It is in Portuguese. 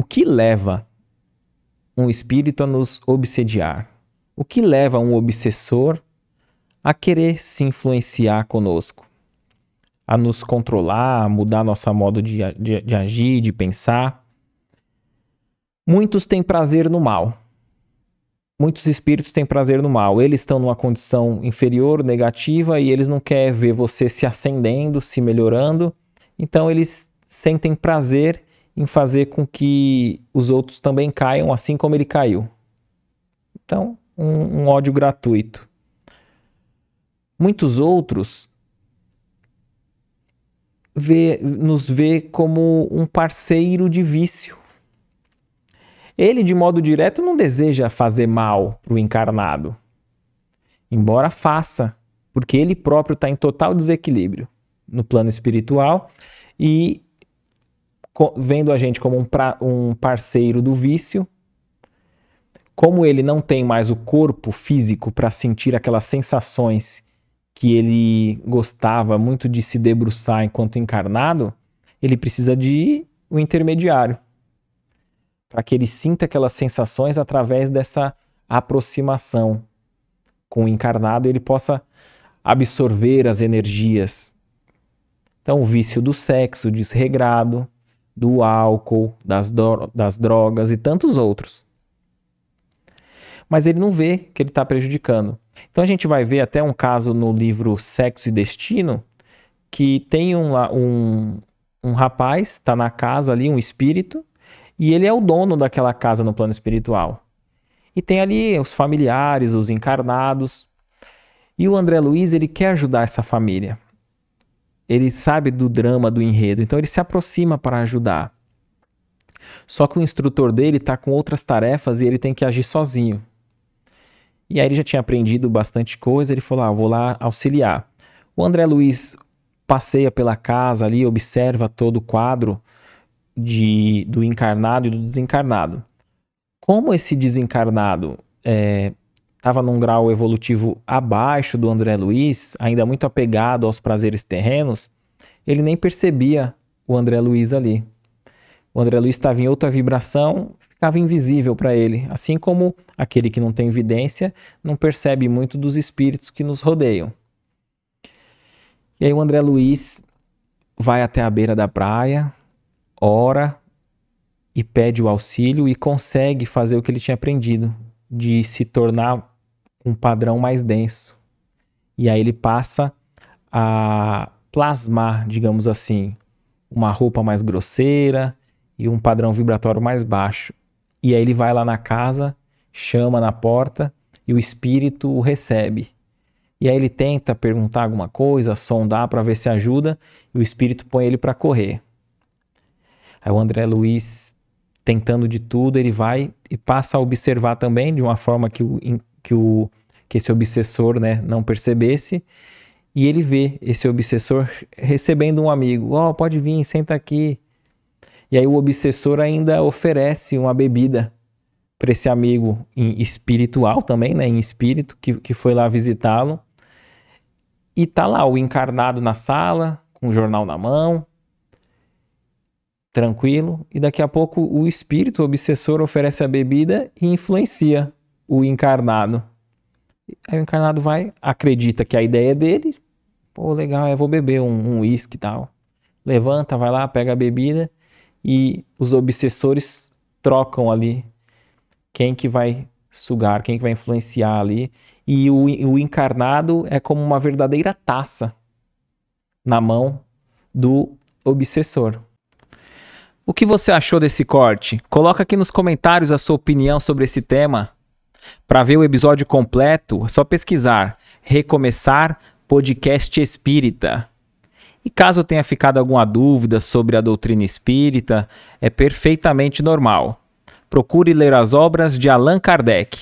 O que leva um espírito a nos obsediar? O que leva um obsessor a querer se influenciar conosco? A nos controlar, a mudar nosso modo de, de, de agir, de pensar? Muitos têm prazer no mal. Muitos espíritos têm prazer no mal. Eles estão numa condição inferior, negativa, e eles não querem ver você se ascendendo, se melhorando. Então, eles sentem prazer em fazer com que os outros também caiam assim como ele caiu. Então, um, um ódio gratuito. Muitos outros vê, nos vê como um parceiro de vício. Ele, de modo direto, não deseja fazer mal para o encarnado, embora faça, porque ele próprio está em total desequilíbrio no plano espiritual e vendo a gente como um, pra, um parceiro do vício. Como ele não tem mais o corpo físico para sentir aquelas sensações que ele gostava muito de se debruçar enquanto encarnado, ele precisa de um intermediário para que ele sinta aquelas sensações através dessa aproximação com o encarnado, e ele possa absorver as energias. Então, o vício do sexo desregrado, do álcool, das, dro das drogas e tantos outros. Mas ele não vê que ele está prejudicando. Então a gente vai ver até um caso no livro Sexo e Destino, que tem um, um, um rapaz, está na casa ali, um espírito, e ele é o dono daquela casa no plano espiritual. E tem ali os familiares, os encarnados. E o André Luiz, ele quer ajudar essa família ele sabe do drama, do enredo, então ele se aproxima para ajudar. Só que o instrutor dele está com outras tarefas e ele tem que agir sozinho. E aí ele já tinha aprendido bastante coisa, ele falou: ah, vou lá auxiliar. O André Luiz passeia pela casa ali, observa todo o quadro de, do encarnado e do desencarnado. Como esse desencarnado é, estava num grau evolutivo abaixo do André Luiz, ainda muito apegado aos prazeres terrenos, ele nem percebia o André Luiz ali. O André Luiz estava em outra vibração, ficava invisível para ele, assim como aquele que não tem evidência não percebe muito dos espíritos que nos rodeiam. E aí o André Luiz vai até a beira da praia, ora e pede o auxílio e consegue fazer o que ele tinha aprendido, de se tornar um padrão mais denso. E aí ele passa a plasmar, digamos assim, uma roupa mais grosseira e um padrão vibratório mais baixo. E aí ele vai lá na casa, chama na porta e o espírito o recebe. E aí ele tenta perguntar alguma coisa, sondar para ver se ajuda, e o espírito põe ele para correr. Aí o André Luiz, tentando de tudo, ele vai e passa a observar também de uma forma que o que, o, que esse obsessor né, não percebesse. E ele vê esse obsessor recebendo um amigo. Ó, oh, pode vir, senta aqui. E aí o obsessor ainda oferece uma bebida para esse amigo espiritual também, né? Em espírito, que, que foi lá visitá-lo. E tá lá o encarnado na sala, com o jornal na mão, tranquilo. E daqui a pouco o espírito o obsessor oferece a bebida e influencia o encarnado. Aí o encarnado vai, acredita que a ideia é dele, pô, legal, eu vou beber um uísque um e tal. Levanta, vai lá, pega a bebida e os obsessores trocam ali quem que vai sugar, quem que vai influenciar ali. E o, o encarnado é como uma verdadeira taça na mão do obsessor. O que você achou desse corte? Coloca aqui nos comentários a sua opinião sobre esse tema. Para ver o episódio completo, é só pesquisar Recomeçar Podcast Espírita. E caso tenha ficado alguma dúvida sobre a doutrina espírita, é perfeitamente normal. Procure ler as obras de Allan Kardec.